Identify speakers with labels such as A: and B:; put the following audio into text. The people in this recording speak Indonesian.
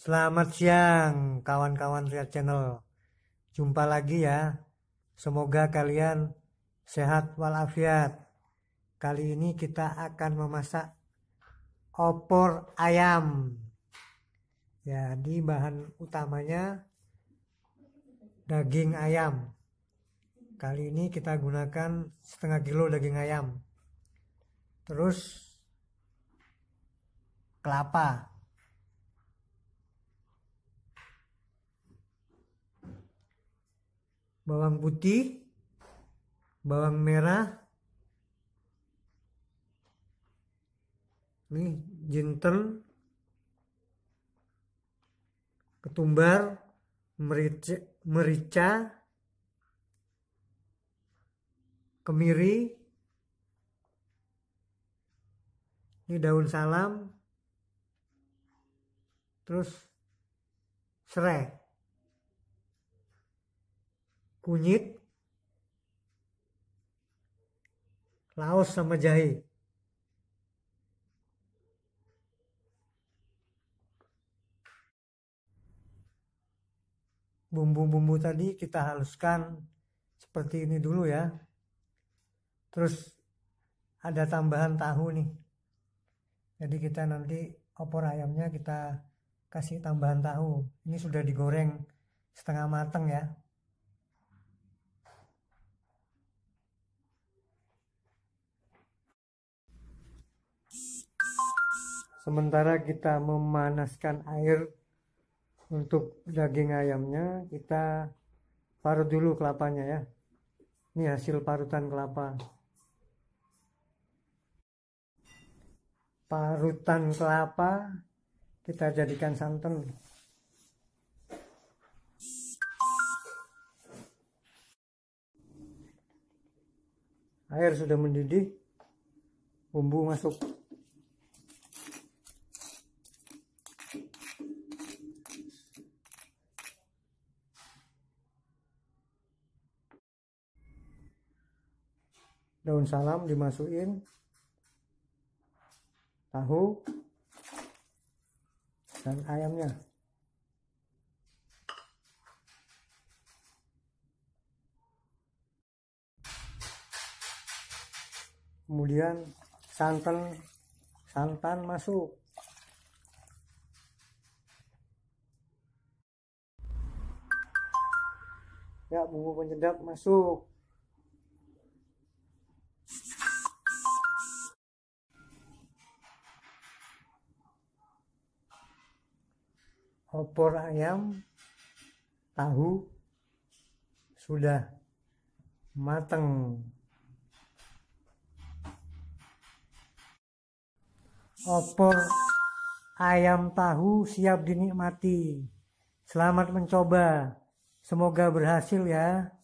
A: Selamat siang kawan-kawan Riyad Channel. Jumpa lagi ya. Semoga kalian sehat walafiat. Kali ini kita akan memasak opor ayam. Jadi ya, bahan utamanya daging ayam. Kali ini kita gunakan setengah kilo daging ayam. Terus kelapa bawang putih, bawang merah, ini jinten, ketumbar, merica, merica kemiri, ini daun salam, terus serai kunyit, laos sama jahe. Bumbu-bumbu tadi kita haluskan seperti ini dulu ya. Terus ada tambahan tahu nih. Jadi kita nanti opor ayamnya kita kasih tambahan tahu. Ini sudah digoreng setengah matang ya. sementara kita memanaskan air untuk daging ayamnya kita parut dulu kelapanya ya ini hasil parutan kelapa parutan kelapa kita jadikan santan air sudah mendidih bumbu masuk daun salam dimasukin tahu dan ayamnya kemudian santan santan masuk ya bumbu penyedap masuk opor ayam tahu sudah matang opor ayam tahu siap dinikmati selamat mencoba semoga berhasil ya